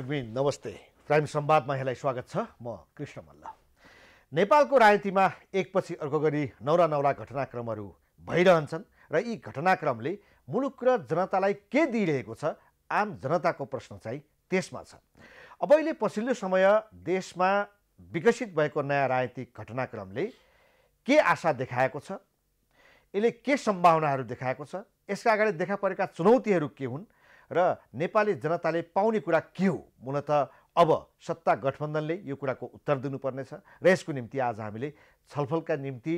दर्शकबिन नमस्ते प्राइम सम्वादमा यहाँलाई स्वागत छ म कृष्ण मल्ल नेपालको राजनीतिमा एकपछि अर्को गरी नौरा नौरा घटनाक्रमहरू भइरहन्छन् र यी घटनाक्रमले मुलुक र जनतालाई के दिइरहेको छ आम जनताको प्रश्न चाहिँ त्यसमा छ अब अहिले पछिल्लो समय देशमा विकसित भएको नयाँ राजनीतिक घटनाक्रमले के आशा देखाएको छ यसले के सम्भावनाहरू देखाएको छ यसका अगाडि देखा परेका चुनौतीहरू के हुन् र नेपाली जनताले पाउने कुरा के हो मूलत अब सत्ता गठबन्धनले यो कुराको उत्तर दिनुपर्नेछ र यसको निम्ति आज हामीले छलफलका निम्ति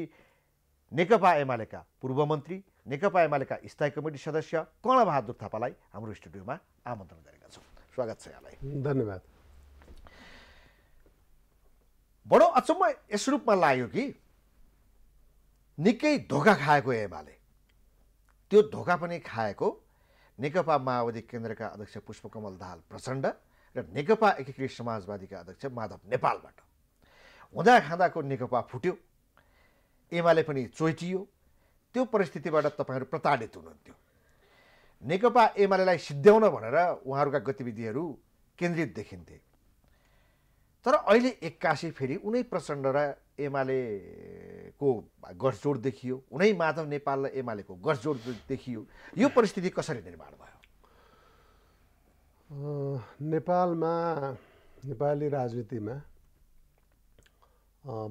नेकपा एमालेका पूर्व मन्त्री नेकपा एमालेका स्थायी कमिटी सदस्य कर्णबहादुर थापालाई हाम्रो स्टुडियोमा आमन्त्रण गरेका छौँ स्वागत छ यहाँलाई धन्यवाद बडो अचम्म यस रूपमा लाग्यो कि निकै धोका खाएको एमाले त्यो धोका पनि खाएको नेकपा माओवादी केन्द्रका अध्यक्ष पुष्पकमल दाहाल प्रचण्ड र नेकपा एकीकृत समाजवादीका अध्यक्ष माधव नेपालबाट हुँदा खाँदाको नेकपा फुट्यो एमाले पनि चोइटियो त्यो परिस्थितिबाट तपाईँहरू प्रताडित हुनुहुन्थ्यो नेकपा एमालेलाई सिद्ध्याउन भनेर उहाँहरूका गतिविधिहरू केन्द्रित देखिन्थे तर अहिले एक्कासी फेरि उनै प्रचण्ड र एमालेको गठजोड देखियो उनै माधव नेपाल र एमालेको गठजोड देखियो यो परिस्थिति कसरी निर्माण भयो नेपालमा नेपाली राजनीतिमा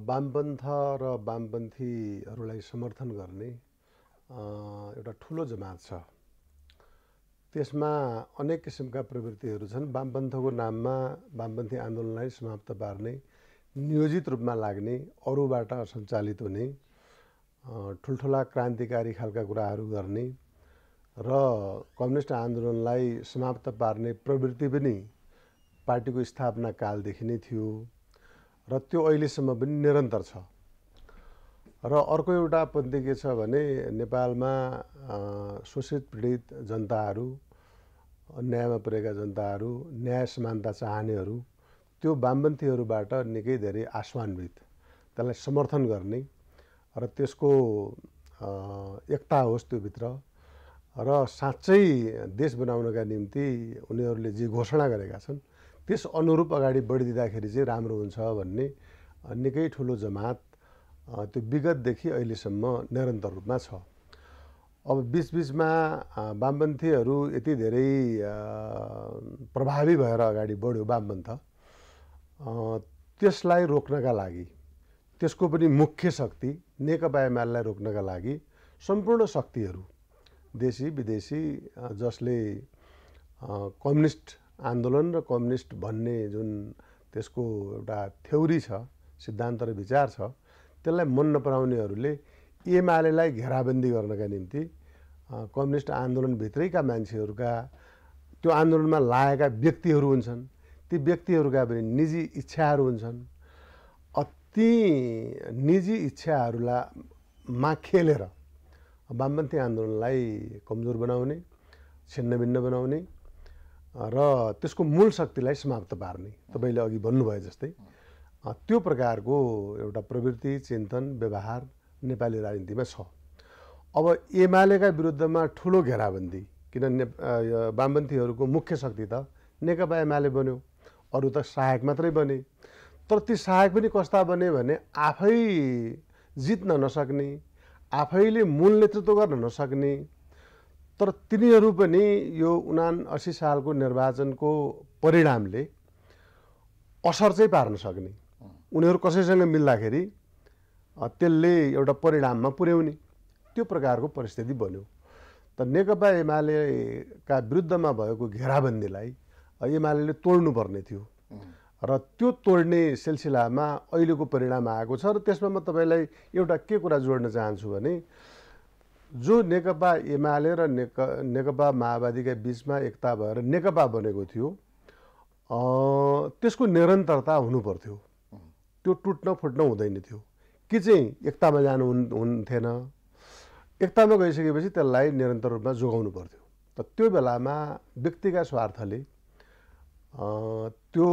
वामपन्थ र वामपन्थीहरूलाई समर्थन गर्ने एउटा ठुलो जमात छ त्यसमा अनेक किसिमका प्रवृत्तिहरू छन् वामपन्थको नाममा वामपन्थी आन्दोलनलाई समाप्त पार्ने नियोजित रूपमा लाग्ने अरूबाट सञ्चालित हुने ठुल्ठुला क्रान्तिकारी खालका कुराहरू गर्ने र कम्युनिस्ट आन्दोलनलाई समाप्त पार्ने प्रवृत्ति पनि पार्टीको स्थापना कालदेखि नै थियो र त्यो अहिलेसम्म पनि निरन्तर छ र अर्को एउटा पद्धति के छ भने नेपालमा शोषित पीडित जनताहरू अन्यायमा परेका जनताहरू न्याय समानता चाहनेहरू त्यो वामपन्थीहरूबाट निकै धेरै आसमान्वित त्यसलाई समर्थन गर्ने र त्यसको एकता होस् त्योभित्र र साँच्चै देश बनाउनका निम्ति उनीहरूले जे घोषणा गरेका छन् त्यस अनुरूप अगाडि बढिदिँदाखेरि चाहिँ राम्रो हुन्छ भन्ने निकै ठुलो जमात त्यो विगतदेखि अहिलेसम्म निरन्तर रूपमा छ अब बिच बिचबिचमा वामपन्थीहरू यति धेरै प्रभावी भएर अगाडि बढ्यो वामपन्थ त्यसलाई रोक्नका लागि त्यसको पनि मुख्य शक्ति नेकपा एमालेलाई रोक्नका लागि सम्पूर्ण शक्तिहरू देशी विदेशी जसले कम्युनिस्ट आन्दोलन र कम्युनिस्ट भन्ने जुन त्यसको एउटा थ्योरी छ सिद्धान्त र विचार छ त्यसलाई मन नपराउनेहरूले एमालेलाई घेराबन्दी गर्नका निम्ति कम्युनिस्ट आन्दोलनभित्रैका मान्छेहरूका त्यो आन्दोलनमा लागेका व्यक्तिहरू हुन्छन् ती व्यक्तिहरूका पनि निजी इच्छाहरू हुन्छन् ती निजी मा खेलेर वामपन्थी आन्दोलनलाई कमजोर बनाउने छिन्नभिन्न बनाउने र त्यसको मूल शक्तिलाई समाप्त पार्ने तपाईँले अघि भन्नुभयो जस्तै त्यो प्रकारको एउटा प्रवृत्ति चिन्तन व्यवहार नेपाली राजनीतिमा छ अब एमालेका विरुद्धमा ठुलो घेराबन्दी किन ने वामपन्थीहरूको मुख्य शक्ति त नेकपा एमाले बन्यो अरू त सहायक मात्रै बने तर ती सहायक पनि कस्ता बने भने आफै जित्न नसक्ने आफैले मूल नेतृत्व गर्न नसक्ने तर तिनीहरू पनि यो उना असी सालको निर्वाचनको परिणामले असर चाहिँ पार्न सक्ने उनीहरू कसैसँग मिल्दाखेरि त्यसले एउटा परिणाममा पुर्याउने त्यो प्रकारको परिस्थिति बन्यो त नेकपा एमालेका विरुद्धमा भएको घेराबन्दीलाई एमाले तोड्नुपर्ने थियो र त्यो तोड्ने सिलसिलामा अहिलेको परिणाम आएको छ र त्यसमा म तपाईँलाई एउटा के कुरा जोड्न चाहन्छु भने जो नेकपा एमाले र नेक नेकपा माओवादीका बिचमा एकता भएर नेकपा बनेको थियो त्यसको निरन्तरता हुनुपर्थ्यो त्यो टुट्न फुट्न हुँदैन थियो कि चाहिँ एकतामा जानु हुन् हुन्थेन एकतामा गइसकेपछि त्यसलाई निरन्तर रूपमा जोगाउनु पर्थ्यो त त्यो बेलामा व्यक्तिका स्वार्थले त्यो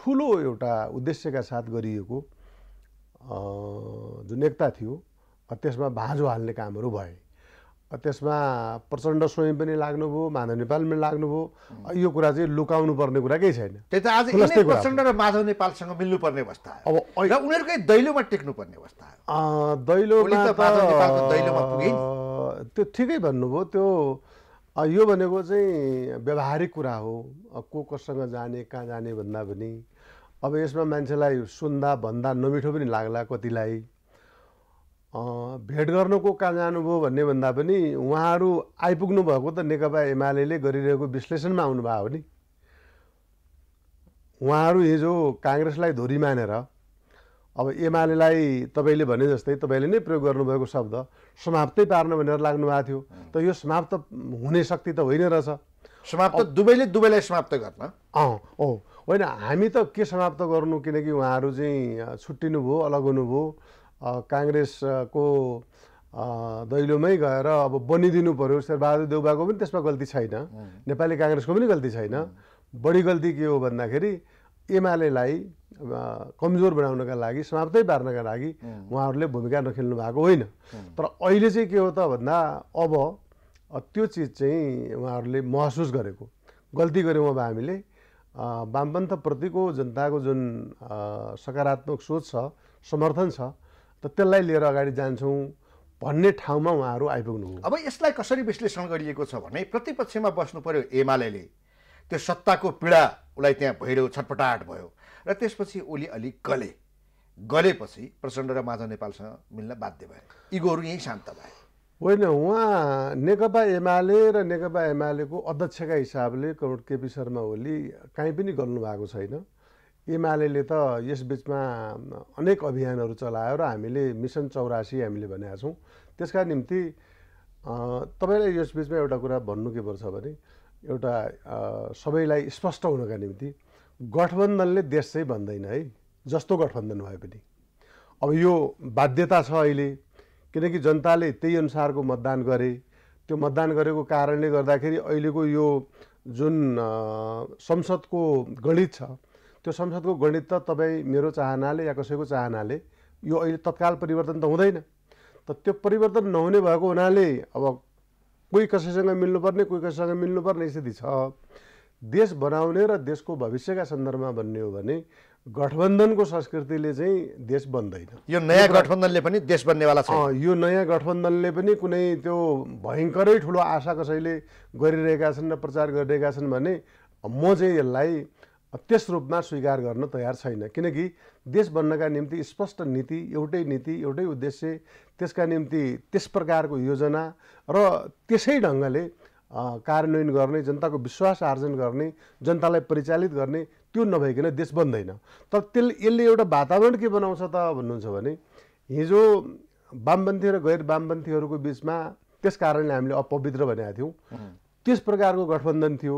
ठुलो एउटा उद्देश्यका साथ गरिएको जुन एकता थियो त्यसमा भाँजो हाल्ने कामहरू भए त्यसमा प्रचण्ड स्वयं पनि लाग्नुभयो माधव नेपाल पनि लाग्नुभयो यो कुरा चाहिँ लुकाउनु पर्ने कुरा केही छैन त्यही त आज प्रचण्ड र माधव नेपालसँग मिल्नुपर्ने अवस्था अब उनीहरूकै दैलोमा टेक्नुपर्ने अवस्था दैलोमा त्यो ठिकै भन्नुभयो त्यो यो भनेको चाहिँ व्यवहारिक कुरा हो को कोसँग जाने कहाँ जाने भन्दा पनि अब यसमा मान्छेलाई सुन्दा भन्दा नमिठो पनि लाग्ला कतिलाई भेट गर्नुको कहाँ जानुभयो भन्ने भन्दा पनि उहाँहरू आइपुग्नु भएको त नेकपा एमाले गरिरहेको विश्लेषणमा आउनुभयो नि उहाँहरू हिजो काङ्ग्रेसलाई धुरी मानेर अब एमालेलाई तपाईँले भने जस्तै तपाईँले नै प्रयोग गर्नुभएको शब्द समाप्तै पार्न भनेर लाग्नु भएको थियो त यो समाप्त हुने शक्ति त होइन रहेछ समाप्त दुवैले दुवैलाई समाप्त गर्न अँ हो होइन हामी त के समाप्त गर्नु किनकि उहाँहरू चाहिँ छुट्टिनुभयो अलग हुनुभयो काङ्ग्रेसको दैलोमै गएर अब बनिदिनु पऱ्यो शेरबहादुर देउबाको पनि त्यसमा गल्ती छैन नेपाली काङ्ग्रेसको पनि गल्ती छैन बढी गल्ती के हो भन्दाखेरि एमालेलाई कमजोर बनाउनका लागि समाप्तै पार्नका लागि उहाँहरूले भूमिका नखेल्नु भएको होइन तर अहिले चाहिँ के हो त भन्दा अब त्यो चिज चाहिँ उहाँहरूले महसुस गरेको गल्ती गऱ्यौँ अब हामीले वामपन्थप्रतिको जनताको जुन सकारात्मक सोच छ समर्थन छ त त्यसलाई लिएर अगाडि जान्छौँ भन्ने ठाउँमा उहाँहरू आइपुग्नु अब यसलाई कसरी विश्लेषण गरिएको छ भने प्रतिपक्षमा बस्नु पर्यो एमाले त्यो सत्ताको पीडा उसलाई त्यहाँ भइरह्यो छटपटाहट भयो र त्यसपछि ओली अलि गले गलेपछि प्रचण्ड र माझा नेपालसँग मिल्न बाध्य भए इगोहरू यहीँ शान्त भए होइन उहाँ नेकपा एमाले र नेकपा एमालेको अध्यक्षका हिसाबले करोड केपी शर्मा ओली काहीँ पनि गर्नुभएको छैन एमाले त यस बिचमा अनेक अभियानहरू चलायो र हामीले मिसन चौरासी हामीले भनेका छौँ त्यसका निम्ति तपाईँलाई यस बिचमा एउटा कुरा भन्नु के पर्छ भने एउटा सबैलाई स्पष्ट हुनका निम्ति गठबन्धनले देश चाहिँ भन्दैन है जस्तो गठबन्धन भए पनि अब यो बाध्यता छ अहिले किनकि जनताले त्यही अनुसारको मतदान गरे त्यो मतदान गरेको कारणले गर्दाखेरि अहिलेको यो जुन संसदको गणित छ त्यो संसदको गणित त तपाईँ मेरो चाहनाले या कसैको चाहनाले यो अहिले तत्काल परिवर्तन त हुँदैन त त्यो परिवर्तन नहुने भएको हुनाले अब कोही कसैसँग मिल्नुपर्ने कोही कसैसँग मिल्नुपर्ने स्थिति छ देश बनाउने र देशको भविष्यका सन्दर्भमा भन्ने हो भने गठबन्धनको संस्कृतिले चाहिँ देश बन्दैन यो नयाँ गठबन्धनले पनि देश बन्नेवाला छ यो नयाँ गठबन्धनले पनि कुनै त्यो भयङ्करै ठुलो आशा कसैले गरिरहेका छन् र प्रचार गरिरहेका छन् भने म चाहिँ यसलाई त्यस रूपमा स्वीकार गर्न तयार छैन किनकि देश बन्नका निम्ति स्पष्ट नीति एउटै नीति एउटै उद्देश्य त्यसका निम्ति त्यस प्रकारको योजना र त्यसै ढङ्गले कार्यान्वयन गर्ने जनताको विश्वास आर्जन गर्ने जनतालाई परिचालित गर्ने त्यो नभइकन देश बन्दैन तर त्यसले यसले एउटा वातावरण के बनाउँछ त भन्नुहुन्छ भने हिजो वामपन्थी र गैर वामपन्थीहरूको बिचमा त्यस कारणले हामीले अपवित्र भनेका थियौँ त्यस प्रकारको गठबन्धन थियो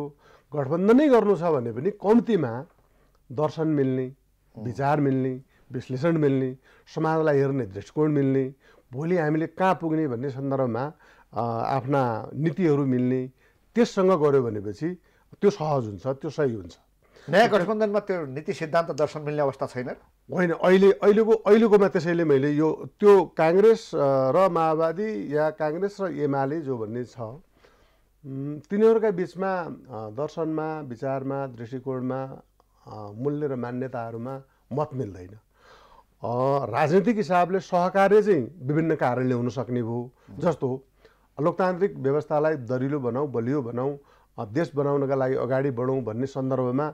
गठबन्धनै गर्नु छ भने पनि कम्तीमा दर्शन मिल्ने विचार मिल्ने विश्लेषण मिल्ने समाजलाई हेर्ने दृष्टिकोण मिल्ने भोलि हामीले कहाँ पुग्ने भन्ने सन्दर्भमा आफ्ना नीतिहरू मिल्ने त्यससँग गऱ्यो भनेपछि त्यो सहज हुन्छ त्यो सही हुन्छ नयाँ गठबन्धनमा त्यो नीति सिद्धान्त दर्शन मिल्ने अवस्था छैन होइन अहिले अहिलेको अहिलेकोमा त्यसैले मैले यो त्यो काङ्ग्रेस र माओवादी या काङ्ग्रेस र एमाले जो भन्ने छ तिनीहरूका बिचमा दर्शनमा विचारमा दृष्टिकोणमा मूल्य र मान्यताहरूमा मत मिल्दैन राजनीतिक हिसाबले सहकार्य चाहिँ विभिन्न कारणले हुन सक्ने भयो जस्तो लोकतान्त्रिक व्यवस्थालाई दरिलो बनाऊ बलियो बनाऊ देश बनाउनका लागि अगाडि बढौँ भन्ने सन्दर्भमा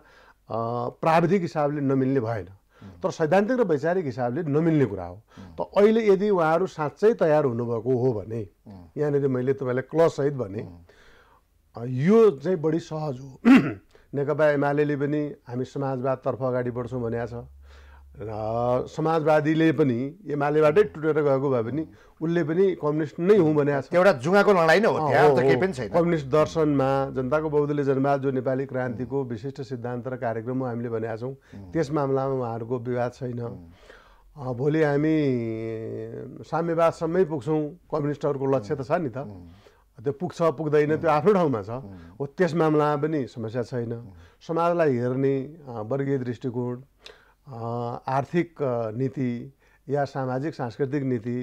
प्राविधिक हिसाबले नमिल्ने भएन तर सैद्धान्तिक र वैचारिक हिसाबले नमिल्ने कुरा हो त अहिले यदि उहाँहरू साँच्चै तयार हुनुभएको हो भने यहाँनिर मैले तपाईँलाई क्लससहित भने यो चाहिँ बढी सहज हो नेकपा एमाले पनि हामी समाजवादतर्फ अगाडि बढ्छौँ भनेको छ र समाजवादीले पनि एमालेबाटै टुटेर गएको भए पनि उसले पनि कम्युनिस्ट नै हुँ भनेको छ एउटा जुगाको लडाइँ नै हो केही पनि छैन कम्युनिस्ट दर्शनमा जनताको बहुदलीय जनवाद जो नेपाली क्रान्तिको विशिष्ट सिद्धान्त र कार्यक्रम हो हामीले भनेका छौँ त्यस मामलामा उहाँहरूको विवाद छैन भोलि हामी साम्यवादसम्मै पुग्छौँ कम्युनिस्टहरूको लक्ष्य त छ नि त त्यो पुग्छ पुग्दैन त्यो आफ्नो ठाउँमा छ हो त्यस मामलामा पनि समस्या छैन समाजलाई हेर्ने वर्गीय दृष्टिकोण आर्थिक नीति या सामाजिक सांस्कृतिक नीति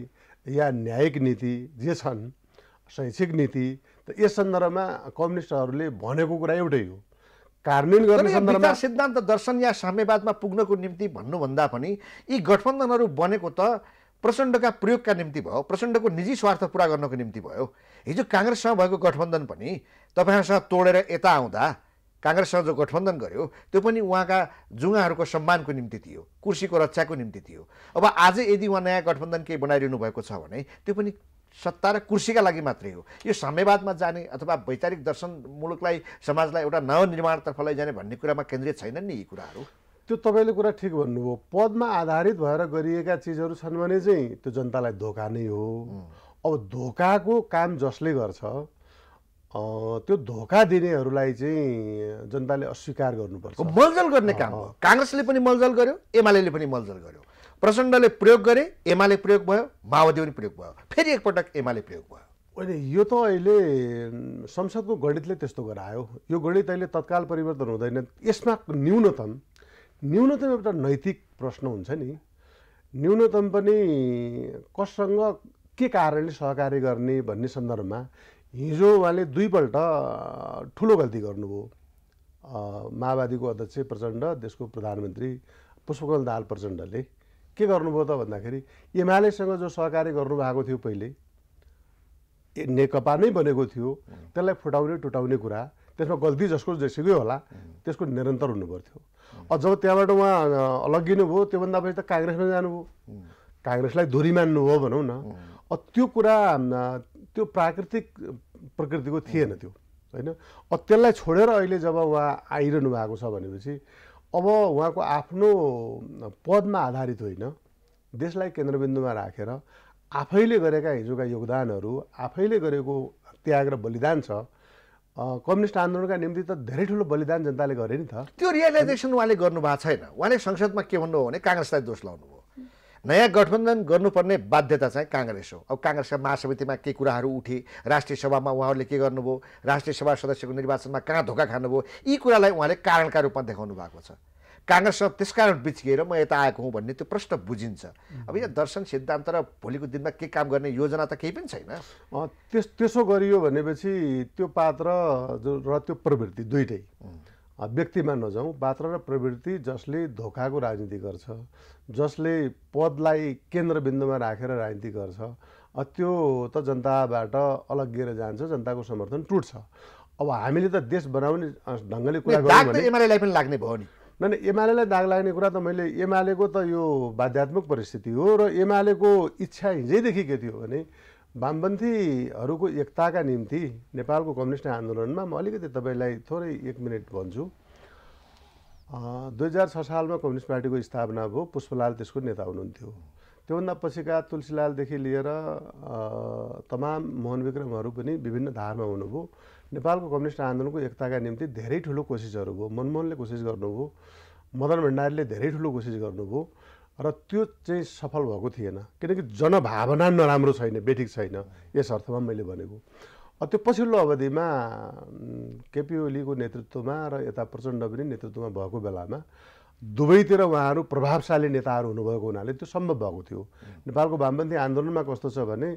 या न्यायिक नीति जे छन् शैक्षिक नीति त यस सन्दर्भमा कम्युनिस्टहरूले भनेको कुरा एउटै हो कार्यान्वयन गर्ने सन्दर्भमा सिद्धान्त दर्शन या साम्यवादमा पुग्नको निम्ति भन्नुभन्दा पनि यी गठबन्धनहरू बनेको त प्रचण्डका प्रयोगका निम्ति भयो प्रचण्डको निजी स्वार्थ पुरा गर्नको निम्ति भयो हिजो काङ्ग्रेससँग भएको गठबन्धन पनि तपाईँहरूसँग तोडेर यता आउँदा काङ्ग्रेससँग जो गठबन्धन गर्यो त्यो पनि उहाँका जुङ्गाहरूको सम्मानको निम्ति थियो कुर्सीको रक्षाको निम्ति थियो अब आज यदि उहाँ नयाँ गठबन्धन केही बनाइरहनु भएको छ भने त्यो पनि सत्ता र कुर्सीका लागि मात्रै हो यो साम्यवादमा जाने अथवा वैचारिक दर्शन मुलुकलाई समाजलाई एउटा नवनिर्माणतर्फ लैजाने भन्ने कुरामा केन्द्रित छैनन् नि यी कुराहरू त्यो तपाईँले कुरा ठिक भन्नुभयो पदमा आधारित भएर गरिएका चिजहरू छन् भने चाहिँ त्यो जनतालाई धोका नै हो अब धोकाको काम जसले गर्छ त्यो धोका दिनेहरूलाई चाहिँ जनताले अस्वीकार गर्नुपर्छ मलजल गर्ने काम हो काङ्ग्रेसले पनि मलजल गर्यो एमाले पनि मलजल गर्यो प्रचण्डले प्रयोग गरे एमाले प्रयोग भयो माओवादी पनि प्रयोग भयो फेरि एकपटक एमाले प्रयोग भयो अहिले यो त अहिले संसदको गणितले त्यस्तो गरायो यो गणित अहिले तत्काल परिवर्तन हुँदैन यसमा न्यूनतम न्यूनतम एउटा नैतिक प्रश्न हुन्छ नि न्यूनतम पनि कससँग के कारणले सहकारी गर्ने भन्ने सन्दर्भमा हिजो उहाँले दुईपल्ट ठुलो गल्ती गर्नुभयो माओवादीको अध्यक्ष प्रचण्ड देशको प्रधानमन्त्री पुष्पकमल दाहाल प्रचण्डले के गर्नुभयो त भन्दाखेरि एमालेसँग जो सहकारी गर्नुभएको थियो पहिले नेकपा नै बनेको थियो त्यसलाई फुटाउने टुटाउने कुरा त्यसमा गल्ती जसको जसकै होला त्यसको निरन्तर हुनुपर्थ्यो जब त्यहाँबाट उहाँ अलग्गिनुभयो त्योभन्दा पछि त काङ्ग्रेसमा जानुभयो काङ्ग्रेसलाई धुरी मान्नुभयो भनौँ न त्यो कुरा त्यो प्राकृतिक प्रकृतिको थिएन त्यो होइन त्यसलाई छोडेर अहिले जब उहाँ आइरहनु भएको छ भनेपछि अब उहाँको आफ्नो पदमा आधारित होइन देशलाई केन्द्रबिन्दुमा राखेर आफैले गरेका हिजोका योगदानहरू आफैले गरेको त्याग र बलिदान छ कम्युनिस्ट आन्दोलनका निम्ति त धेरै ठुलो बलिदान जनताले गरे नि त त्यो रियलाइजेसन उहाँले गर्नुभएको छैन उहाँले संसदमा के भन्नुभयो भने काङ्ग्रेसलाई दोष लाउनुभयो नयाँ गठबन्धन गर्नुपर्ने बाध्यता चाहिँ काङ्ग्रेस हो अब काङ्ग्रेसका महासमितिमा के कुराहरू उठे राष्ट्रिय सभामा उहाँहरूले के गर्नुभयो राष्ट्रिय सभा सदस्यको निर्वाचनमा कहाँ धोका खानुभयो यी कुरालाई उहाँले कारणका रूपमा देखाउनु भएको छ काङ्ग्रेससँग त्यसकारण बिचकिएर म यता आएको हुँ भन्ने त्यो प्रश्न बुझिन्छ अब यहाँ दर्शन सिद्धान्त र भोलिको दिनमा के काम गर्ने योजना त केही पनि छैन त्यस त्यसो गरियो भनेपछि त्यो पात्र र त्यो प्रवृत्ति दुइटै व्यक्तिमा नजाउँ पात्र र प्रवृत्ति जसले धोकाको राजनीति गर्छ जसले पदलाई केन्द्रबिन्दुमा राखेर राजनीति गर्छ त्यो त जनताबाट अलग्गिएर जान्छ जनताको समर्थन टुट्छ अब हामीले त देश बनाउने ढङ्गले कुरा पनि लाग्ने भयो नि न एमालेलाई दाग लाग्ने कुरा त मैले एमालेको त यो बाध्यात्मक परिस्थिति हो र एमालेको इच्छा हिजैदेखि के थियो भने वामपन्थीहरूको एकताका निम्ति नेपालको कम्युनिस्ट आन्दोलनमा म अलिकति तपाईँलाई थोरै एक मिनट भन्छु दुई हजार छ सालमा कम्युनिस्ट पार्टीको स्थापना भयो पुष्पलाल त्यसको नेता हुनुहुन्थ्यो त्योभन्दा पछिका तुलसीलालदेखि लिएर तमाम मोहन विक्रमहरू पनि विभिन्न धारमा हुनुभयो नेपालको कम्युनिस्ट आन्दोलनको एकताका निम्ति धेरै ठुलो कोसिसहरू भयो मनमोहनले कोसिस गर्नुभयो मदन भण्डारीले धेरै ठुलो कोसिस गर्नुभयो र त्यो चाहिँ सफल भएको थिएन किनकि जनभावना नराम्रो छैन बेठिक छैन यस अर्थमा मैले भनेको त्यो पछिल्लो अवधिमा केपी ओलीको नेतृत्वमा र यता प्रचण्ड पनि नेतृत्वमा भएको बेलामा दुवैतिर उहाँहरू प्रभावशाली नेताहरू हुनुभएको हुनाले त्यो सम्भव भएको थियो नेपालको वामपन्थी आन्दोलनमा कस्तो छ भने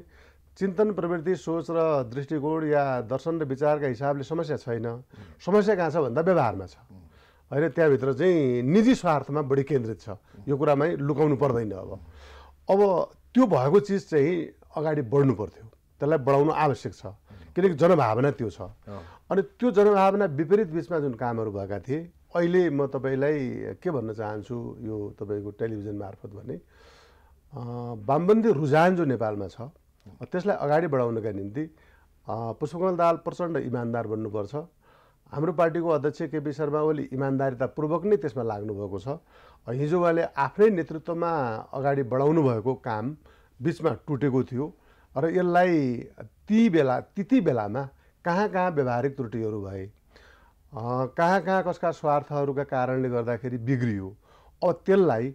चिन्तन प्रवृत्ति सोच र दृष्टिकोण या दर्शन र विचारका हिसाबले समस्या छैन समस्या कहाँ छ भन्दा व्यवहारमा छ होइन त्यहाँभित्र चाहिँ निजी स्वार्थमा बढी केन्द्रित छ यो कुरामै लुकाउनु पर्दैन अब अब त्यो भएको चिज चाहिँ अगाडि बढ्नु पर्थ्यो त्यसलाई बढाउनु आवश्यक छ किनकि जनभावना त्यो छ अनि त्यो जनभावना विपरीत बिचमा जुन कामहरू भएका थिए अहिले म तपाईँलाई के भन्न चाहन्छु यो तपाईँको टेलिभिजन मार्फत भने वामबन्दी रुझान जो नेपालमा छ त्यसलाई अगाडि बढाउनका निम्ति पुष्पकमल दाल प्रचण्ड इमान्दार बन्नुपर्छ हाम्रो पार्टीको अध्यक्ष केपी शर्मा ओली इमान्दारितापूर्वक नै त्यसमा लाग्नुभएको छ हिजो उहाँले आफ्नै नेतृत्वमा अगाडि बढाउनु भएको काम बिचमा टुटेको थियो र यसलाई ती बेला त्यति बेलामा कहाँ कहाँ व्यवहारिक त्रुटिहरू भए कहाँ कहाँ कसका स्वार्थहरूका कारणले गर्दाखेरि बिग्रियो अब त्यसलाई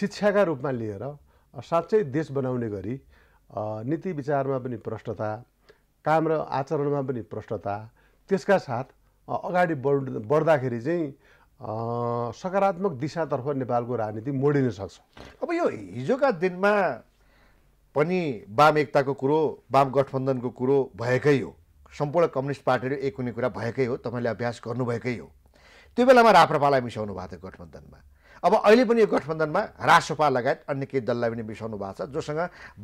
शिक्षाका रूपमा लिएर साँच्चै देश बनाउने गरी नीति विचारमा पनि प्रष्टता काम र आचरणमा पनि प्रष्टता त्यसका साथ अगाडि बढ बढ्दाखेरि चाहिँ सकारात्मक दिशातर्फ नेपालको राजनीति मोडिन सक्छ अब यो हिजोका दिनमा पनि वाम एकताको कुरो वाम गठबन्धनको कुरो भएकै हो सम्पूर्ण कम्युनिस्ट पार्टीले एक हुने कुरा भएकै हो तपाईँले अभ्यास गर्नुभएकै हो त्यो बेलामा राप्रपालाई मिसाउनु भएको थियो गठबन्धनमा अब अहिले पनि यो गठबन्धनमा रासोपा लगायत अन्य केही दललाई पनि मिसाउनु भएको छ जोसँग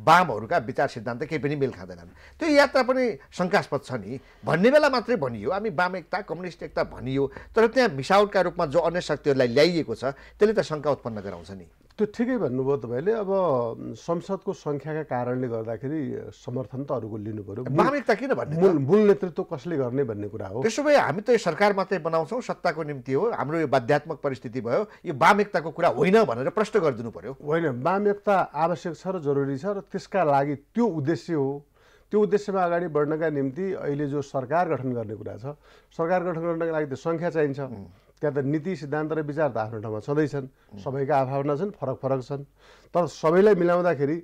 वामहरूका विचार सिद्धान्त केही पनि मेल खाँदैनन् त्यो यात्रा पनि शङ्कास्पद छ नि भन्ने बेला मात्रै भनियो हामी वाम एकता कम्युनिस्ट एकता भनियो तर त्यहाँ मिसावटका रूपमा जो अन्य शक्तिहरूलाई ल्याइएको छ त्यसले त शङ्का उत्पन्न गराउँछ नि त्यो ठिकै भन्नुभयो तपाईँले अब संसदको सङ्ख्याका कारणले गर्दाखेरि समर्थन त अरूको लिनु पऱ्यो नागरिकता किन भन्ने मूल मूल नेतृत्व कसले गर्ने भन्ने कुरा हो त्यसो भए हामी त यो सरकार मात्रै बनाउँछौँ सत्ताको निम्ति हो हाम्रो यो बाध्यात्मक परिस्थिति भयो यो वामेकताको कुरा होइन भनेर प्रश्न गरिदिनु पऱ्यो होइन वामेकता आवश्यक छ र जरुरी छ र त्यसका लागि त्यो उद्देश्य हो त्यो उद्देश्यमा अगाडि बढ्नका निम्ति अहिले जो सरकार गठन गर्ने कुरा छ सरकार गठन गर्नका लागि त सङ्ख्या चाहिन्छ त्यहाँ त नीति सिद्धान्त र विचार त आफ्नो ठाउँमा छँदैछन् सबैका आफ्ना छन् फरक फरक छन् तर सबैलाई मिलाउँदाखेरि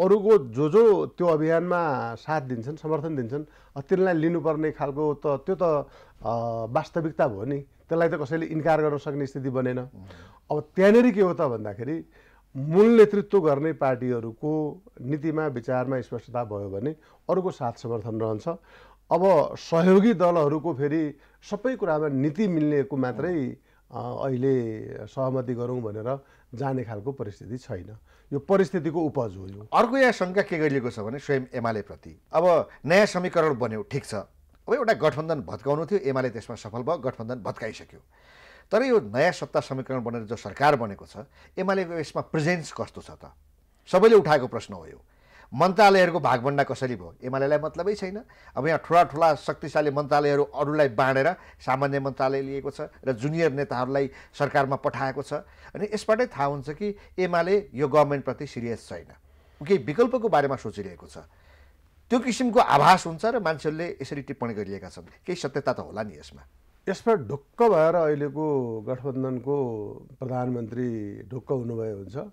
अरूको जो जो त्यो अभियानमा साथ दिन्छन् समर्थन दिन्छन् तिनलाई लिनुपर्ने खालको त त्यो त वास्तविकता भयो नि त्यसलाई त कसैले इन्कार गर्न सक्ने स्थिति बनेन अब त्यहाँनिर के हो त भन्दाखेरि मूल नेतृत्व गर्ने पार्टीहरूको नीतिमा विचारमा स्पष्टता भयो भने अरूको साथ समर्थन रहन्छ अब सहयोगी दलहरूको फेरि सबै कुरामा नीति मिल्नेको मात्रै अहिले सहमति गरौँ भनेर जाने खालको परिस्थिति छैन यो परिस्थितिको उपज हो यो अर्को यहाँ शङ्का के गरिएको छ भने स्वयं एमालेप्रति अब नयाँ समीकरण बन्यो ठिक छ अब एउटा गठबन्धन भत्काउनु थियो एमाले त्यसमा सफल भयो गठबन्धन भत्काइसक्यो तर यो नयाँ सत्ता समीकरण बनेर जो सरकार बनेको छ एमालेको यसमा प्रेजेन्स कस्तो छ त सबैले उठाएको प्रश्न हो यो मन्त्रालयहरूको भागभन्डा कसरी भयो एमालेलाई मतलबै छैन अब यहाँ ठुला ठुला शक्तिशाली मन्त्रालयहरू अरूलाई बाँडेर सामान्य मन्त्रालय लिएको छ र जुनियर नेताहरूलाई सरकारमा पठाएको छ अनि यसबाटै थाहा हुन्छ कि एमाले यो गभर्मेन्टप्रति सिरियस छैन केही विकल्पको बारेमा सोचिरहेको छ त्यो किसिमको आभास हुन्छ र मान्छेहरूले यसरी टिप्पणी गरिरहेका छन् केही सत्यता त होला नि यसमा यसमा ढुक्क भएर अहिलेको गठबन्धनको प्रधानमन्त्री ढुक्क हुनुभयो हुन्छ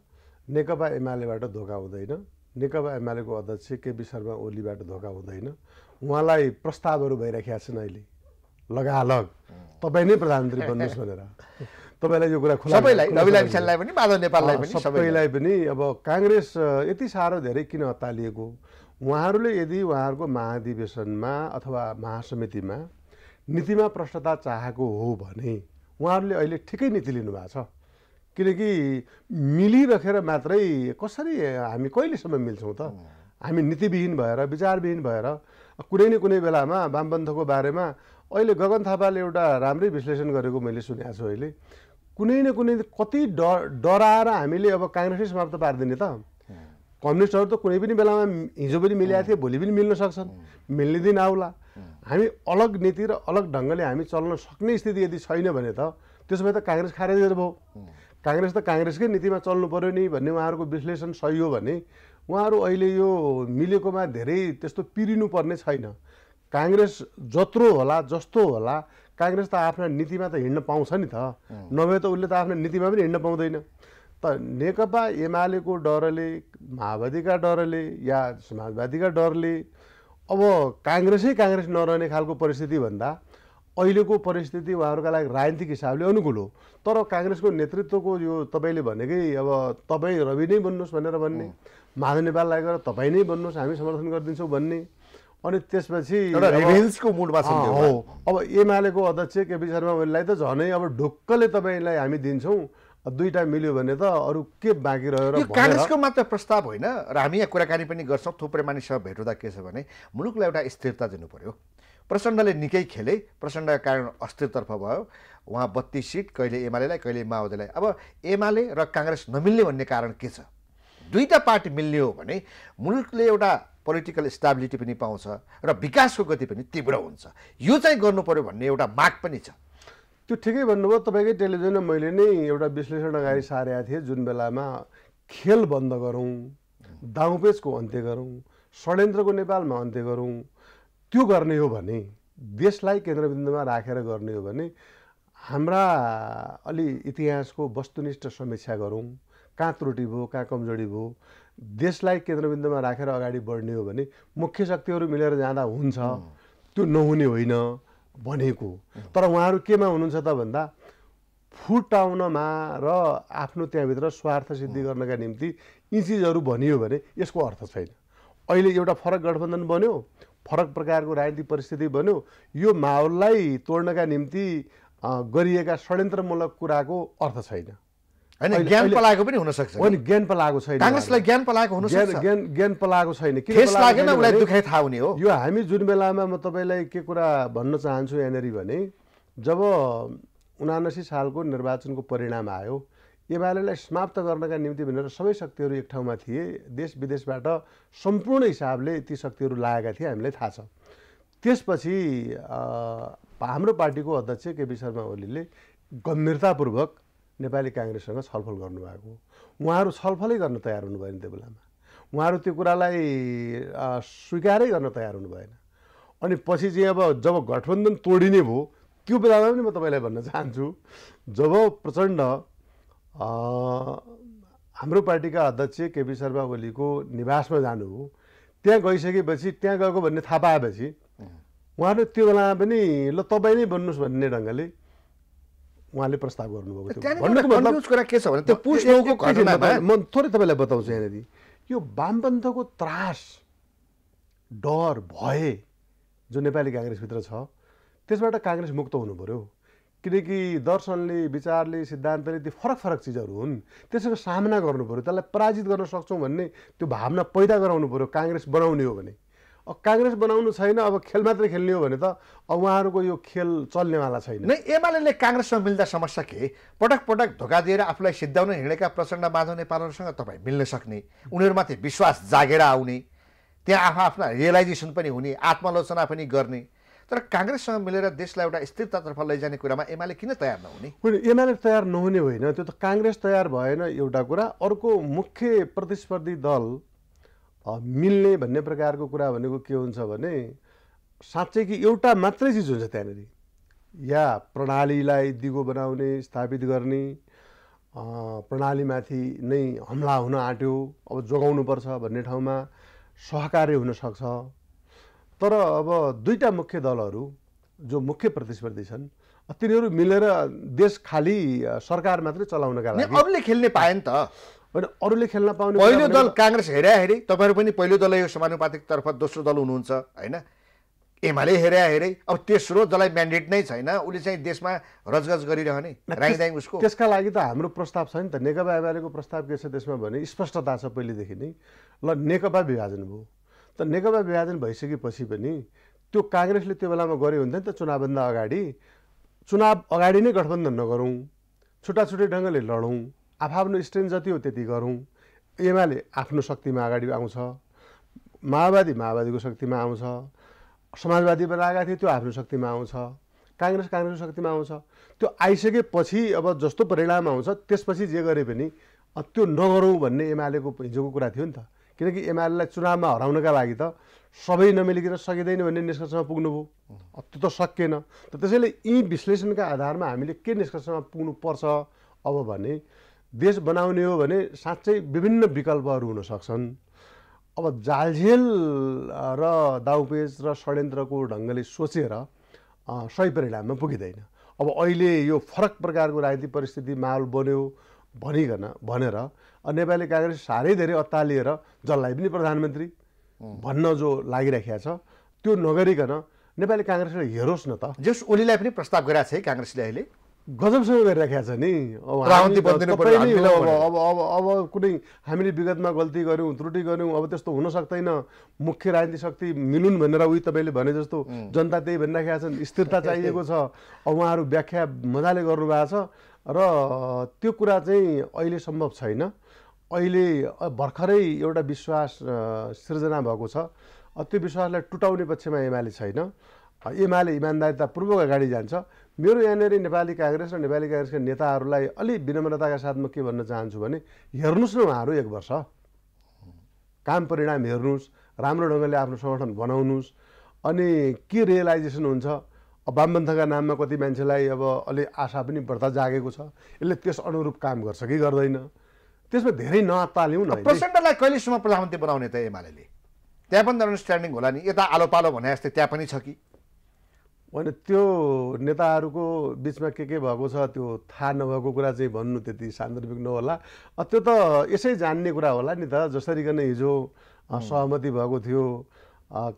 नेकपा एमालेबाट धोका हुँदैन नेकपा एमालेको अध्यक्ष केपी शर्मा ओलीबाट धोका हुँदैन उहाँलाई प्रस्तावहरू भइराखेका छन् अहिले लगालग तपाईँ नै प्रधानमन्त्री बन्नुहोस् भनेर तपाईँलाई यो कुरा खुला पनि नेपाललाई पनि सबैलाई पनि अब काङ्ग्रेस यति साह्रो धेरै किन हतालिएको उहाँहरूले यदि उहाँहरूको महाधिवेशनमा अथवा महासमितिमा नीतिमा प्रष्टता चाहेको हो भने उहाँहरूले अहिले ठिकै नीति लिनुभएको छ किनकि मिलिराखेर मात्रै कसरी हामी कहिलेसम्म मिल्छौँ त हामी नीतिविहीन भएर विचारविहीन भएर कुनै न कुनै बेलामा वामपन्थको बारेमा अहिले गगन थापाले एउटा राम्रै विश्लेषण गरेको मैले सुनेको छु अहिले कुनै न कुनै कति ड डराएर हामीले अब काङ्ग्रेसै समाप्त पारिदिने त कम्युनिस्टहरू त कुनै पनि बेलामा हिजो पनि मिलेका थिए भोलि पनि मिल्न सक्छन् मिल्ने दिन आउला हामी अलग नीति र अलग ढङ्गले हामी चल्न सक्ने स्थिति यदि छैन भने त त्यसो भए त काङ्ग्रेस खारेजहरू भयो काङ्ग्रेस त काङ्ग्रेसकै नीतिमा चल्नु पऱ्यो नि भन्ने उहाँहरूको विश्लेषण सही हो भने उहाँहरू अहिले यो मिलेकोमा धेरै त्यस्तो पिरिनुपर्ने छैन काङ्ग्रेस जत्रो होला जस्तो होला काङ्ग्रेस त आफ्ना नीतिमा त हिँड्न पाउँछ नि त नभए त उसले त आफ्ना नीतिमा पनि हिँड्न पाउँदैन त नेकपा एमालेको डरले माओवादीका डरले या समाजवादीका डरले अब काङ्ग्रेसै काङ्ग्रेस नरहने खालको परिस्थिति भन्दा अहिलेको परिस्थिति उहाँहरूका लागि राजनीतिक हिसाबले अनुकूल हो तर काङ्ग्रेसको नेतृत्वको यो तपाईँले भनेकै अब तपाईँ रवि नै बन्नुहोस् भनेर भन्ने माधव नेपाललाई गएर तपाईँ नै बन्नुहोस् हामी समर्थन गरिदिन्छौँ भन्ने अनि त्यसपछि मुडमा हो अब एमालेको अध्यक्ष केपी शर्मा ओलीलाई त झनै अब ढुक्कले तपाईँलाई हामी दिन्छौँ दुईवटा मिल्यो भने त अरू के बाँकी रह्यो काङ्ग्रेसको मात्र प्रस्ताव होइन र हामी यहाँ कुराकानी पनि गर्छौँ थुप्रै मानिससँग भेट हुँदा के छ भने मुलुकलाई एउटा स्थिरता दिनु पर्यो प्रचण्डले निकै खेले प्रचण्डका कारण अस्थिरतर्फ भयो उहाँ बत्तिस सिट कहिले एमालेलाई कहिले माओवादीलाई अब एमाले र काङ्ग्रेस नमिल्ने भन्ने कारण के छ दुईवटा पार्टी मिल्ने हो भने मुलुकले एउटा पोलिटिकल स्टेबिलिटी पनि पाउँछ र विकासको गति पनि तीव्र हुन्छ यो चाहिँ गर्नु पऱ्यो भन्ने एउटा माग पनि छ त्यो ठिकै भन्नुभयो तपाईँकै टेलिभिजनमा मैले नै एउटा विश्लेषण अगाडि सारेका थिएँ जुन बेलामा खेल बन्द गरौँ दाउपेचको अन्त्य गरौँ षड्यन्त्रको नेपालमा अन्त्य गरौँ त्यो गर्ने हो भने देशलाई केन्द्रबिन्दुमा राखेर गर्ने हो भने हाम्रा अलि इतिहासको वस्तुनिष्ठ समीक्षा गरौँ कहाँ त्रुटि भयो कहाँ कमजोरी भयो देशलाई केन्द्रबिन्दुमा राखेर अगाडि बढ्ने हो भने मुख्य शक्तिहरू मिलेर जाँदा हुन्छ त्यो नहुने होइन भनेको तर उहाँहरू केमा हुनुहुन्छ त भन्दा फुटाउनमा र आफ्नो त्यहाँभित्र स्वार्थ सिद्धि गर्नका निम्ति यी चिजहरू भनियो भने यसको अर्थ छैन अहिले एउटा फरक गठबन्धन बन्यो फरक प्रकारको राजनीतिक परिस्थिति बन्यो यो माहौललाई तोड्नका निम्ति गरिएका षड्यन्त्रमूलक कुराको अर्थ छैन होइन ज्ञान पलाएको पनि हुनसक्छ होइन ज्ञान पलाएको छैन काङ्ग्रेसलाई ज्ञान पलाएको हुनसक्छ ज्ञान ज्ञान पलाएको छैन के लागेन उसलाई दुखाइ थाहा हुने हो यो हामी जुन बेलामा म तपाईँलाई के कुरा भन्न चाहन्छु यहाँनिर भने जब उनासी सालको निर्वाचनको परिणाम आयो एमालेलाई समाप्त गर्नका निम्ति भनेर सबै शक्तिहरू एक ठाउँमा थिए देश विदेशबाट सम्पूर्ण हिसाबले ती शक्तिहरू लागेका थिए हामीलाई थाहा छ त्यसपछि हाम्रो पार्टीको अध्यक्ष केपी शर्मा ओलीले गम्भीरतापूर्वक नेपाली काङ्ग्रेससँग छलफल गर्नुभएको उहाँहरू छलफलै गर्न तयार हुनुभएन त्यो बेलामा उहाँहरू त्यो कुरालाई स्वीकारै गर्न तयार हुनु भएन अनि पछि चाहिँ अब जब गठबन्धन तोडिने भयो त्यो बेलामा पनि म तपाईँलाई भन्न चाहन्छु जब प्रचण्ड हाम्रो पार्टीका अध्यक्ष केपी शर्मा ओलीको निवासमा जानु हो त्यहाँ गइसकेपछि त्यहाँ गएको भन्ने थाहा पाएपछि उहाँले त्यो बेला पनि ल तपाईँ नै बन्नुहोस् भन्ने ढङ्गले उहाँले प्रस्ताव गर्नुभएको थियो कुरा के छ भने त्यो म थोरै तपाईँलाई बताउँछु यहाँनिर यो वामपन्थको त्रास डर भए जो नेपाली काङ्ग्रेसभित्र छ त्यसबाट काङ्ग्रेस मुक्त हुनु पऱ्यो किनकि दर्शनले विचारले सिद्धान्तले ती फरक फरक चिजहरू हुन् त्यसको सामना गर्नु पऱ्यो त्यसलाई पराजित गर्न सक्छौँ भन्ने त्यो भावना पैदा गराउनु पऱ्यो काङ्ग्रेस बनाउने हो भने अब काङ्ग्रेस बनाउनु छैन अब खेल मात्रै खेल्ने हो भने त अब उहाँहरूको यो खेल चल्नेवाला छैन नै एमाले काङ्ग्रेससँग मिल्दा समस्या के पटक पटक धोका दिएर आफूलाई सिद्धाउन हिँडेका प्रचण्ड माधव नेपालहरूसँग तपाईँ मिल्न सक्ने उनीहरूमाथि विश्वास जागेर आउने त्यहाँ आफ्नो आफ्ना रियलाइजेसन पनि हुने आत्मालोचना पनि गर्ने तर काङ्ग्रेससँग मिलेर देशलाई एउटा स्थिरतातर्फ लैजाने कुरामा एमाले किन तयार नहुने होइन एमाले तयार नहुने होइन त्यो त काङ्ग्रेस तयार भएन एउटा कुरा अर्को मुख्य प्रतिस्पर्धी दल मिल्ने भन्ने प्रकारको कुरा भनेको के हुन्छ भने साँच्चै कि एउटा मात्रै चिज हुन्छ त्यहाँनिर या प्रणालीलाई दिगो बनाउने स्थापित गर्ने प्रणालीमाथि नै हमला हुन आँट्यो अब जोगाउनुपर्छ भन्ने ठाउँमा सहकार्य हुनसक्छ तर अब दुईवटा मुख्य दलहरू जो मुख्य प्रतिस्पर्धी छन् तिनीहरू मिलेर देश खाली सरकार मात्रै चलाउनका लागि अरूले खेल्ने पाए नि त होइन अरूले खेल्न पाउने पहिलो दल काङ्ग्रेस हेरे हेरे तपाईँहरू पनि पहिलो दल यो समानुपातिकतर्फ दोस्रो दल हुनुहुन्छ होइन एमाले हेरे हेरे अब तेस्रो जसलाई म्यान्डेट नै छैन उसले चाहिँ देशमा रजगज गरिरहने उसको त्यसका लागि त हाम्रो प्रस्ताव छ नि त नेकपा एमालेको प्रस्ताव के छ त्यसमा भने स्पष्टता छ पहिलेदेखि नै ल नेकपा विभाजन भयो त नेकपा विभाजन भइसकेपछि पनि त्यो काङ्ग्रेसले त्यो बेलामा गऱ्यो हुन्थ्यो नि त चुनावभन्दा अगाडि चुनाव अगाडि नै गठबन्धन नगरौँ छुट्टा छुट्टै ढङ्गले लडौँ आफ्नो स्ट्रेन्थ जति हो त्यति गरौँ एमाले आफ्नो शक्तिमा अगाडि आउँछ माओवादी माओवादीको शक्तिमा आउँछ समाजवादी बनाएका थिए त्यो आफ्नो शक्तिमा आउँछ काङ्ग्रेस काङ्ग्रेसको शक्तिमा आउँछ त्यो आइसकेपछि अब जस्तो परिणाम आउँछ त्यसपछि जे गरे पनि त्यो नगरौँ भन्ने एमालेको हिजोको कुरा थियो नि त किनकि एमालेलाई चुनावमा हराउनका लागि त सबै नमिलिकन सकिँदैन भन्ने निष्कर्षमा पुग्नुभयो त्यो त सकिएन त त्यसैले यी विश्लेषणका आधारमा हामीले के निष्कर्षमा पुग्नुपर्छ अब भने देश बनाउने हो भने साँच्चै विभिन्न विकल्पहरू हुन सक्छन् अब जालझेल र दाउपेज र षड्यन्त्रको ढङ्गले सोचेर सही परिणाममा पुगिँदैन अब अहिले यो फरक प्रकारको राजनीतिक परिस्थिति माहौल बन्यो भनिकन भनेर नेपाली काङ्ग्रेस साह्रै धेरै अत्तालिएर जसलाई पनि प्रधानमन्त्री भन्न जो लागिराखेको छ त्यो नगरिकन नेपाली काङ्ग्रेसले हेरोस् न त जस ओलीलाई पनि प्रस्ताव गरेका छ है काङ्ग्रेसले अहिले गजबसँग गरिराखेका छ नि अब अब अब अब कुनै हामीले विगतमा गल्ती गऱ्यौँ त्रुटि गऱ्यौँ अब त्यस्तो हुन सक्दैन मुख्य राजनीतिक शक्ति मिलुन् भनेर उही तपाईँले भने जस्तो जनता त्यही भनिराखेका छन् स्थिरता चाहिएको छ अब उहाँहरू व्याख्या मजाले गर्नुभएको छ र त्यो कुरा चाहिँ अहिले सम्भव छैन अहिले भर्खरै एउटा विश्वास सृजना भएको छ त्यो विश्वासलाई टुटाउने पक्षमा एमाले छैन एमाले इमान्दारितापूर्वक अगाडि जान्छ मेरो यहाँनिर नेपाली काङ्ग्रेस र नेपाली काङ्ग्रेसका नेताहरूलाई अलि विनम्रताका साथ म के भन्न चाहन्छु भने हेर्नुहोस् न उहाँहरू एक वर्ष काम परिणाम हेर्नुहोस् राम्रो ढङ्गले आफ्नो सङ्गठन बनाउनुहोस् अनि के रियलाइजेसन हुन्छ वामपन्थका नाममा कति मान्छेलाई अब अलि आशा पनि बढ्दा जागेको छ यसले त्यस अनुरूप काम गर्छ कि गर्दैन त्यसमा धेरै नताल्यौँ न प्रचण्डलाई कहिलेसम्म प्रधानमन्त्री बनाउने त एमाले त्यहाँ पनि अन्डरस्ट्यान्डिङ होला नि यता आलो पालो भने जस्तै त्यहाँ पनि छ कि होइन त्यो नेताहरूको बिचमा के के भएको छ त्यो थाहा नभएको कुरा चाहिँ भन्नु त्यति सान्दर्भिक नहोला त्यो त यसै जान्ने कुरा होला नि त जसरी गर्ने हिजो सहमति भएको थियो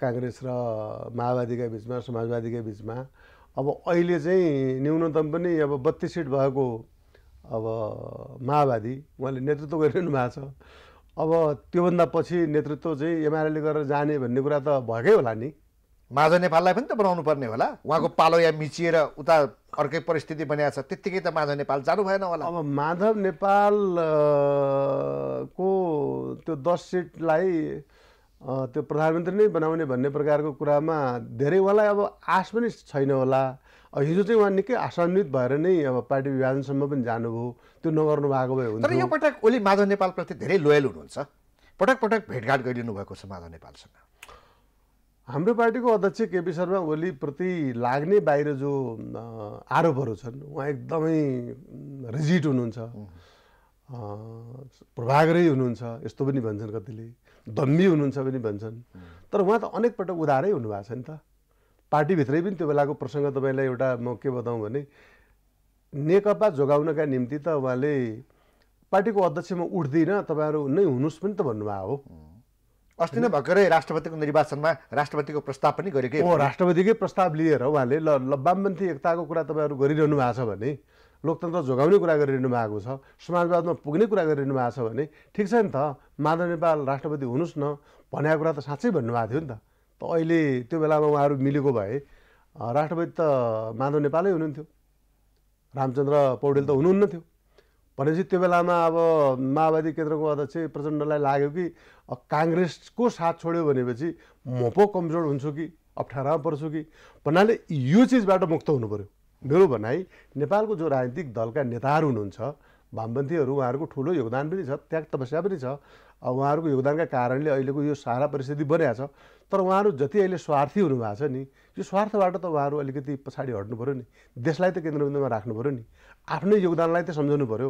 काङ्ग्रेस र माओवादीका बिचमा समाजवादीका बिचमा अब अहिले चाहिँ न्यूनतम पनि अब बत्तिस सिट भएको अब माओवादी उहाँले नेतृत्व गरिरहनु भएको छ अब त्योभन्दा पछि नेतृत्व चाहिँ एमआरएले गरेर जाने भन्ने कुरा त भएकै होला नि माझ नेपाललाई पनि त बनाउनु पर्ने होला उहाँको पालो या मिचिएर उता अर्कै परिस्थिति बनिएको छ त्यत्तिकै त माधव नेपाल जानु भएन होला अब माधव नेपाल को त्यो दस सिटलाई त्यो प्रधानमन्त्री नै बनाउने भन्ने प्रकारको कुरामा धेरै उहाँलाई अब आश पनि छैन होला हिजो चाहिँ उहाँ निकै आशान्वित भएर नै अब पार्टी विभाजनसम्म पनि जानुभयो त्यो नगर्नु भएको भए हुन्छ तर यो पटक ओली माधव नेपालप्रति धेरै लोयल हुनुहुन्छ पटक पटक भेटघाट गरिनु भएको छ माधव नेपालसँग हाम्रो पार्टीको अध्यक्ष केपी शर्मा ओलीप्रति लाग्ने बाहिर जो आरोपहरू छन् उहाँ एकदमै रिजिट हुनुहुन्छ प्रभागरै हुनुहुन्छ यस्तो पनि भन्छन् कतिले दम्बी हुनुहुन्छ पनि भन्छन् तर उहाँ त अनेकपटक उधारै हुनुभएको छ नि त पार्टीभित्रै पनि त्यो बेलाको प्रसङ्ग तपाईँलाई एउटा म के बताउँ भने नेकपा जोगाउनका निम्ति त उहाँले पार्टीको अध्यक्षमा उठ्दिनँ तपाईँहरू नै हुनुहोस् पनि त भन्नुभएको हो अस्ति नै भर्खरै राष्ट्रपतिको निर्वाचनमा राष्ट्रपतिको प्रस्ताव पनि गरेकै हो राष्ट्रपतिकै प्रस्ताव लिएर उहाँले ल ल वामपन्थी एकताको कुरा तपाईँहरू गरिरहनु भएको छ भने लोकतन्त्र जोगाउने कुरा गरिरहनु भएको छ समाजवादमा पुग्ने कुरा गरिरहनु भएको छ भने ठिक छ नि त माधव नेपाल राष्ट्रपति हुनुहोस् न भनेको कुरा त साँच्चै भन्नुभएको थियो नि त त अहिले त्यो बेलामा उहाँहरू मिलेको भए राष्ट्रपति त माधव नेपालै हुनुहुन्थ्यो रामचन्द्र पौडेल त हुनुहुन्न थियो भनेपछि त्यो बेलामा अब माओवादी केन्द्रको अध्यक्ष प्रचण्डलाई लाग्यो कि काङ्ग्रेसको साथ छोड्यो भनेपछि म पो कमजोर हुन्छु कि अप्ठ्यारामा पर्छु कि भन्नाले यो चिजबाट मुक्त हुनु पऱ्यो मेरो भनाइ नेपालको जो राजनीतिक दलका नेताहरू हुनुहुन्छ वामपन्थीहरू उहाँहरूको ठुलो योगदान पनि छ त्याग तपस्या पनि छ उहाँहरूको योगदानका कारणले अहिलेको यो सारा परिस्थिति बनिरहेको छ तर उहाँहरू जति अहिले स्वार्थी हुनुभएको छ नि यो स्वार्थबाट त उहाँहरू अलिकति पछाडि हट्नु पऱ्यो नि देशलाई त केन्द्रबिन्दुमा राख्नु पऱ्यो नि आफ्नै योगदानलाई त सम्झाउनु पऱ्यो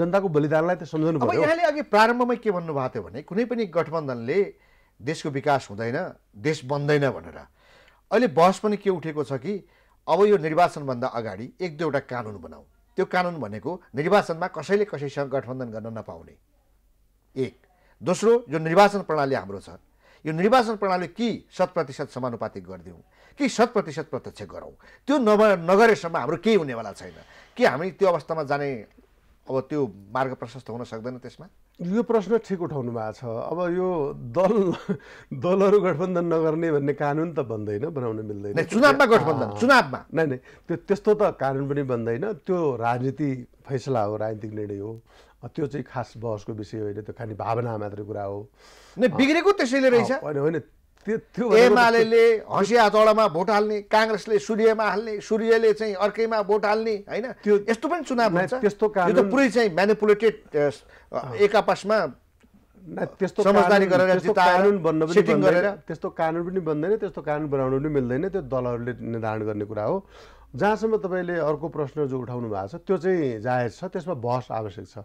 जनताको बलिदानलाई त सम्झाउनु पऱ्यो यहाँले अघि प्रारम्भमै के भन्नुभएको थियो भने कुनै पनि गठबन्धनले देशको विकास हुँदैन देश बन्दैन भनेर अहिले बहस पनि के उठेको छ कि अब यो निर्वाचनभन्दा अगाडि एक दुईवटा कानुन बनाऊ त्यो कानुन भनेको निर्वाचनमा कसैले कसैसँग गठबन्धन गर्न नपाउने एक दोस्रो जो निर्वाचन प्रणाली हाम्रो छ यो निर्वाचन प्रणाली कि शत प्रतिशत समानुपातिक गरिदिउँ कि शत प्रतिशत प्रत्यक्ष गरौँ त्यो नभ नगरेसम्म हाम्रो केही हुनेवाला छैन कि हामी त्यो अवस्थामा जाने अब त्यो मार्ग प्रशस्त हुन सक्दैन त्यसमा यो प्रश्न ठिक उठाउनु भएको छ अब यो दल दलहरू गठबन्धन नगर्ने भन्ने कानुन त बन्दैन बनाउन मिल्दैन चुनावमा गठबन्धन चुनावमा नै नै त्यो त्यस्तो त कानुन पनि बन्दैन त्यो राजनीति फैसला हो राजनीतिक निर्णय हो त्यो चाहिँ खास बहसको विषय होइन त्यो खाने भावना मात्रै कुरा हो नै बिग्रेको त्यसैले रहेछ होइन होइन त्यो त्यो एमाले हँसिया चौडामा भोट हाल्ने काङ्ग्रेसले सूर्यमा हाल्ने सूर्यले चाहिँ अर्कैमा भोट हाल्ने होइन त्यो यस्तो पनि चुनाव हुन्छ त्यस्तो त पुरै चाहिँ म्यानिपुलेटेड एक आपसमा त्यस्तो समझदारी गरेर कानुन बन्न पनि गरेर त्यस्तो कानुन पनि बन्दैन त्यस्तो कानुन बनाउनु पनि मिल्दैन त्यो दलहरूले निर्धारण गर्ने कुरा हो जहाँसम्म तपाईँले अर्को प्रश्न जो उठाउनु भएको छ त्यो चाहिँ जायज छ त्यसमा बहस आवश्यक छ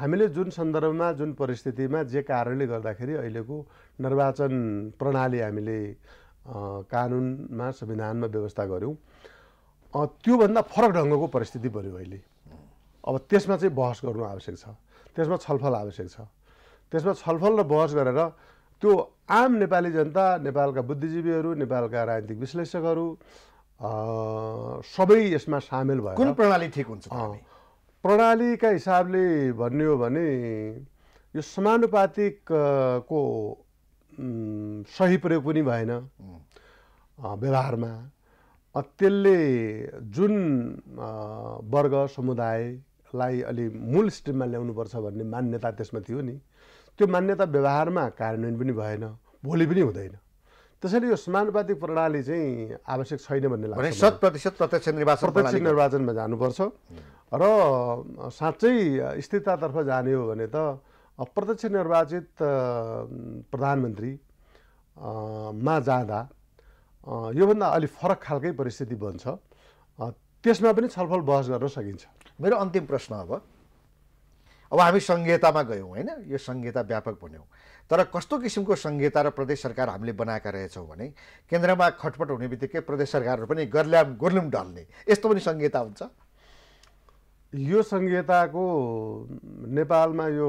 हामीले जुन सन्दर्भमा जुन परिस्थितिमा जे कारणले गर्दाखेरि अहिलेको निर्वाचन प्रणाली हामीले कानुनमा संविधानमा व्यवस्था गऱ्यौँ त्योभन्दा फरक ढङ्गको परिस्थिति बन्यो अहिले अब त्यसमा चाहिँ बहस गर्नु आवश्यक छ त्यसमा छलफल आवश्यक छ त्यसमा छलफल र बहस गरेर त्यो आम नेपाली जनता नेपालका बुद्धिजीवीहरू नेपालका राजनीतिक विश्लेषकहरू सबै यसमा सामेल भयो कुन प्रणाली ठिक हुन्छ प्रणालीका हिसाबले भन्ने हो भने यो समानुपातिकको सही प्रयोग पनि भएन व्यवहारमा त्यसले जुन वर्ग समुदायलाई अलि मूल स्ट्रिममा ल्याउनुपर्छ भन्ने मान्यता त्यसमा थियो नि त्यो मान्यता व्यवहारमा कार्यान्वयन पनि भएन भोलि पनि हुँदैन त्यसैले यो समानुपातिक प्रणाली चाहिँ आवश्यक छैन भन्ने लाग्छ शत प्रतिशत प्रत्यक्ष निर्वाचन प्रत्यक्ष निर्वाचनमा जानुपर्छ र साँच्चै स्थिरतातर्फ जाने हो भने त प्रत्यक्ष निर्वाचित प्रधानमन्त्री मा जाँदा योभन्दा अलिक फरक खालकै परिस्थिति बन्छ त्यसमा पनि छलफल बहस गर्न सकिन्छ मेरो अन्तिम प्रश्न अब अब हामी सङ्घीयतामा गयौँ होइन यो सङ्घीयता व्यापक बन्यौँ तर कस्तो किसिमको सङ्घीयता र प्रदेश सरकार हामीले बनाएका रहेछौँ भने केन्द्रमा खटपट हुने बित्तिकै प्रदेश सरकारहरू पनि गर्ल्याम गोर्लुम ढल्ने यस्तो पनि सङ्घीयता हुन्छ यो संहिताको नेपालमा यो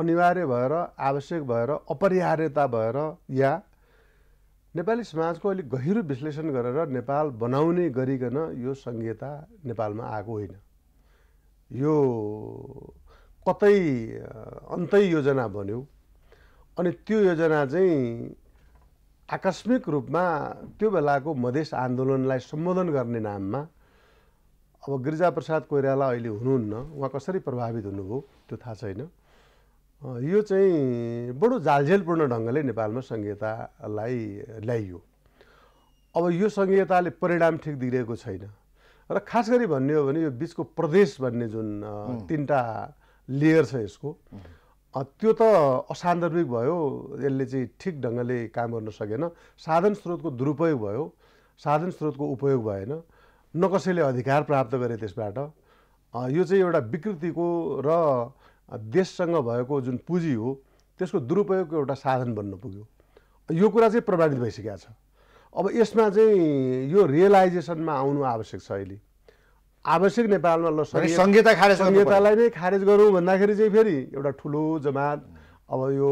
अनिवार्य भएर आवश्यक भएर अपरिहार्यता भएर या नेपाली समाजको अलिक गहिरो विश्लेषण गरेर नेपाल बनाउने गरिकन यो संहिता नेपालमा आएको होइन यो कतै अन्तै योजना बन्यो अनि त्यो योजना चाहिँ आकस्मिक रूपमा त्यो बेलाको मधेस आन्दोलनलाई सम्बोधन गर्ने नाममा अब गिरिजाप्रसाद कोइराला अहिले हुनुहुन्न उहाँ कसरी प्रभावित हुनुभयो त्यो थाहा छैन यो चाहिँ बडो जालझेलपूर्ण ढङ्गले नेपालमा सङ्घीयतालाई ल्याइयो अब यो सङ्घीयताले परिणाम ठिक दिइरहेको छैन र खास गरी भन्ने हो भने यो बिचको प्रदेश भन्ने जुन तिनवटा लेयर छ यसको त्यो त असान्दर्भिक भयो यसले चाहिँ ठिक ढङ्गले काम गर्न सकेन साधन स्रोतको दुरुपयोग भयो साधन स्रोतको उपयोग भएन न कसैले अधिकार प्राप्त गरे त्यसबाट यो चाहिँ एउटा विकृतिको र देशसँग भएको जुन पुँजी हो त्यसको दुरुपयोगको एउटा साधन बन्न पुग्यो यो कुरा चाहिँ प्रमाणित भइसकेको छ अब यसमा चाहिँ यो रियलाइजेसनमा आउनु आवश्यक छ अहिले आवश्यक नेपालमा ल संहिता खारेज संहितालाई नै खारेज गरौँ भन्दाखेरि चाहिँ फेरि एउटा ठुलो जमात अब यो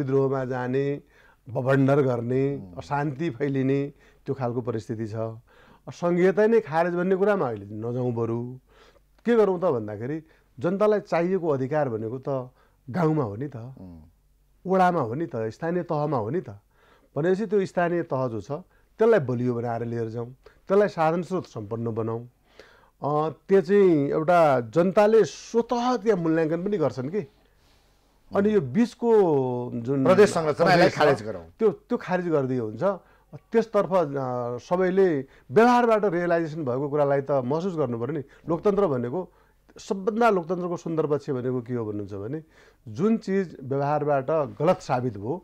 विद्रोहमा जाने भण्डार गर्ने अशान्ति फैलिने त्यो खालको परिस्थिति छ सङ्घीयता नै खारेज भन्ने कुरामा अहिले नजाउँ बरु के गरौँ त भन्दाखेरि जनतालाई चाहिएको अधिकार भनेको त गाउँमा हो नि त ओडामा हो नि त स्थानीय तहमा हो नि त भनेपछि त्यो स्थानीय तह जो छ त्यसलाई बलियो बनाएर लिएर जाउँ त्यसलाई साधन स्रोत सम्पन्न बनाऊ त्यो चाहिँ एउटा जनताले स्वत त्यहाँ मूल्याङ्कन पनि गर्छन् कि अनि यो बिचको जुन प्रदेश त्यो त्यो खारेज गरिदियो हुन्छ त्यसतर्फ सबैले व्यवहारबाट रियलाइजेसन भएको कुरालाई त महसुस गर्नुपऱ्यो नि लोकतन्त्र भनेको सबभन्दा लोकतन्त्रको सुन्दर पक्ष भनेको के हो भन्नुहुन्छ भने जुन चिज व्यवहारबाट गलत साबित भयो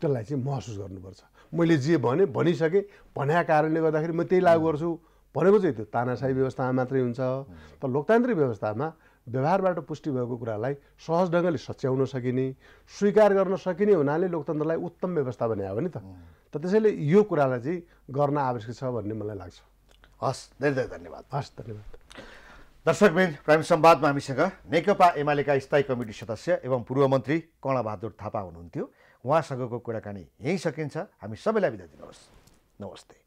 त्यसलाई चाहिँ महसुस गर्नुपर्छ मैले जे भने भनिसकेँ भन्या कारणले गर्दाखेरि म त्यही लागु गर्छु भनेको चाहिँ त्यो तानासाई व्यवस्थामा मात्रै हुन्छ तर लोकतान्त्रिक व्यवस्थामा व्यवहारबाट पुष्टि भएको कुरालाई सहज ढङ्गले सच्याउन सकिने स्वीकार गर्न सकिने हुनाले लोकतन्त्रलाई उत्तम व्यवस्था भने हो नि त त्यसैले यो कुरालाई चाहिँ गर्न आवश्यक छ भन्ने मलाई लाग्छ हस् धेरै धेरै धन्यवाद हस् धन्यवाद दर्शकबिन प्राइम सम्वादमा हामीसँग नेकपा एमालेका स्थायी कमिटी सदस्य एवं पूर्व मन्त्री कर्णबहादुर थापा हुनुहुन्थ्यो उहाँसँगको कुराकानी यहीँ सकिन्छ हामी सबैलाई बिदा दिनुहोस् नमस्ते